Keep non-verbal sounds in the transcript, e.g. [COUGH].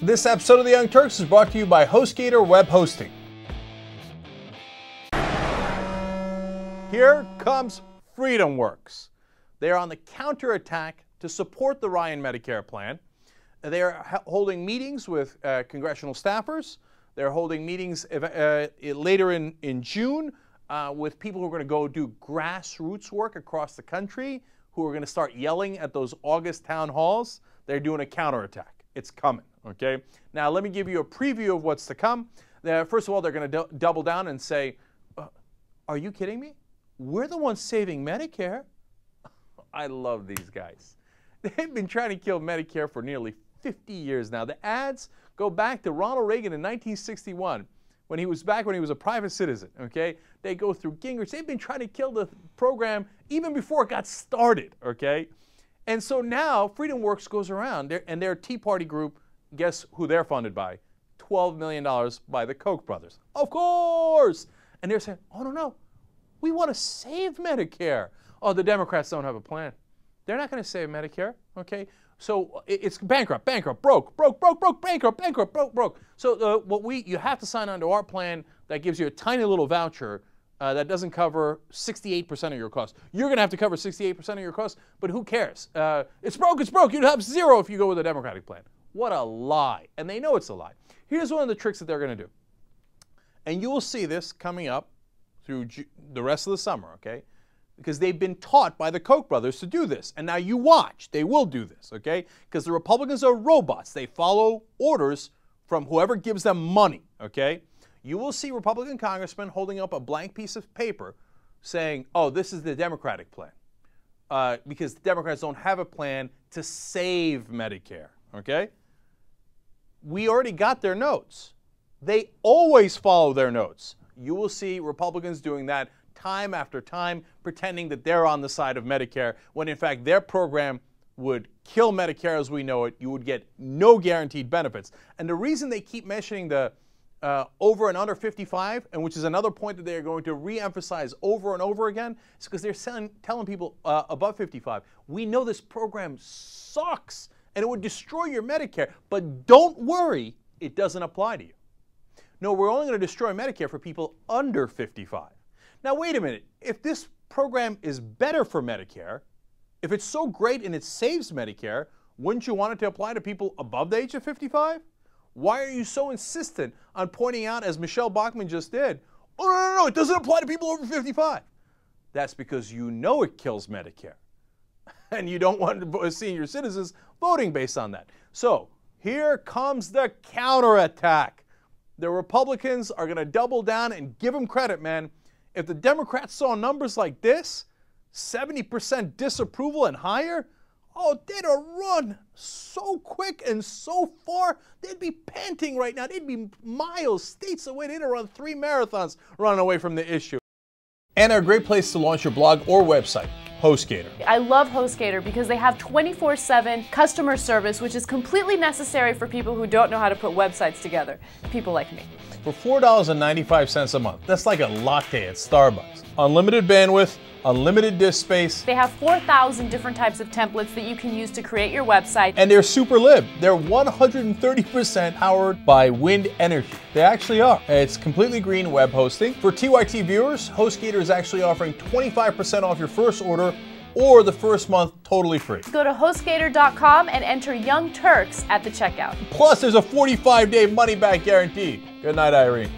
This episode of The Young Turks is brought to you by HostGator Web Hosting. Here comes FreedomWorks. They are on the counterattack to support the Ryan Medicare plan. They are holding meetings with uh, congressional staffers. They're holding meetings uh, later in, in June uh, with people who are going to go do grassroots work across the country, who are going to start yelling at those August town halls. They're doing a counterattack. It's coming, okay? Now, let me give you a preview of what's to come. First of all, they're going to double down and say, uh, Are you kidding me? We're the ones saving Medicare. [LAUGHS] I love these guys. They've been trying to kill Medicare for nearly 50 years now. The ads go back to Ronald Reagan in 1961 when he was back when he was a private citizen, okay? They go through Gingrich. They've been trying to kill the program even before it got started, okay? And so now Freedom Works goes around, and their Tea Party group, guess who they're funded by? $12 million by the Koch brothers. Of course! And they're saying, oh, no, no, we want to save Medicare. Oh, the Democrats don't have a plan. They're not going to save Medicare, okay? So it's bankrupt, bankrupt, broke, broke, broke, broke, bankrupt, bankrupt, broke, broke. So uh, what we you have to sign on to our plan that gives you a tiny little voucher uh, that doesn't cover 68% of your costs. You're going to have to cover 68% of your costs, but who cares? Uh, it's broke, it's broke. You'd have zero if you go with a Democratic plan. What a lie. And they know it's a lie. Here's one of the tricks that they're going to do. And you will see this coming up through Ju the rest of the summer, okay? Because they've been taught by the Koch brothers to do this. And now you watch, they will do this, okay? Because the Republicans are robots. They follow orders from whoever gives them money, okay? you will see Republican congressmen holding up a blank piece of paper saying, oh, this is the Democratic plan. Uh, because the Democrats don't have a plan to save Medicare, okay? We already got their notes. They always follow their notes. You will see Republicans doing that time after time, pretending that they're on the side of Medicare, when in fact their program would kill Medicare as we know it. You would get no guaranteed benefits. And the reason they keep mentioning the uh, over and under 55, and which is another point that they are going to re-emphasize over and over again, is because they're selling, telling people uh, above 55, we know this program sucks and it would destroy your Medicare, but don't worry, it doesn't apply to you. No, we're only going to destroy Medicare for people under 55. Now, wait a minute. If this program is better for Medicare, if it's so great and it saves Medicare, wouldn't you want it to apply to people above the age of 55? Why are you so insistent on pointing out, as Michelle Bachman just did, oh, no, no, no, it doesn't apply to people over 55? That's because you know it kills Medicare. [LAUGHS] And you don't want senior citizens voting based on that. So here comes the counterattack. The Republicans are going to double down and give them credit, man. If the Democrats saw numbers like this, 70% disapproval and higher, Oh, they'd have run so quick and so far. They'd be panting right now. They'd be miles, states away. They'd have run three marathons running away from the issue. And a great place to launch your blog or website. HostGator. I love HostGator because they have 24 7 customer service, which is completely necessary for people who don't know how to put websites together, people like me. For $4.95 a month, that's like a latte at Starbucks. Unlimited bandwidth, unlimited disk space. They have 4,000 different types of templates that you can use to create your website. And they're super lib. They're 130% powered by wind energy. They actually are. It's completely green web hosting. For TYT viewers, HostGator is actually offering 25% off your first order or the first month totally free. Go to HostGator.com and enter Young Turks at the checkout. Plus, there's a 45-day money-back guarantee. Good night, Irene.